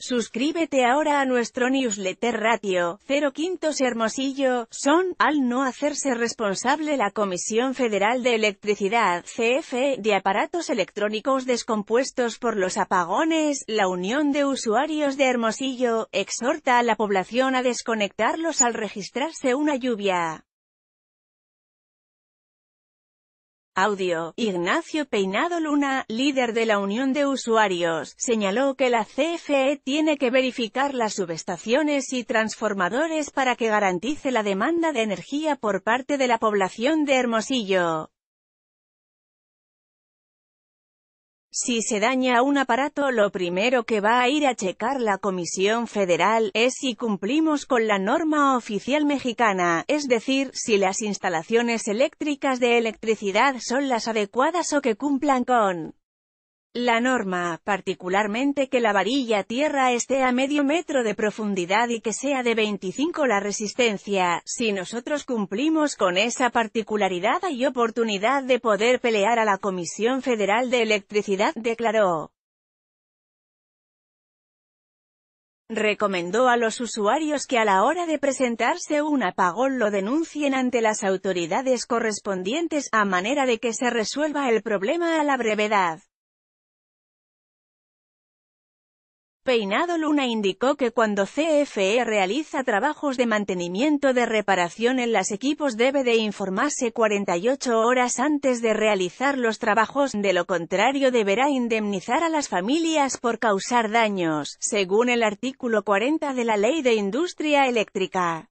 Suscríbete ahora a nuestro newsletter Ratio 05 Quintos Hermosillo, son, al no hacerse responsable la Comisión Federal de Electricidad, CFE, de aparatos electrónicos descompuestos por los apagones, la Unión de Usuarios de Hermosillo, exhorta a la población a desconectarlos al registrarse una lluvia. Audio, Ignacio Peinado Luna, líder de la Unión de Usuarios, señaló que la CFE tiene que verificar las subestaciones y transformadores para que garantice la demanda de energía por parte de la población de Hermosillo. Si se daña un aparato lo primero que va a ir a checar la Comisión Federal es si cumplimos con la norma oficial mexicana, es decir, si las instalaciones eléctricas de electricidad son las adecuadas o que cumplan con la norma, particularmente que la varilla tierra esté a medio metro de profundidad y que sea de 25 la resistencia, si nosotros cumplimos con esa particularidad hay oportunidad de poder pelear a la Comisión Federal de Electricidad, declaró. Recomendó a los usuarios que a la hora de presentarse un apagón lo denuncien ante las autoridades correspondientes, a manera de que se resuelva el problema a la brevedad. Peinado Luna indicó que cuando CFE realiza trabajos de mantenimiento de reparación en las equipos debe de informarse 48 horas antes de realizar los trabajos, de lo contrario deberá indemnizar a las familias por causar daños, según el artículo 40 de la Ley de Industria Eléctrica.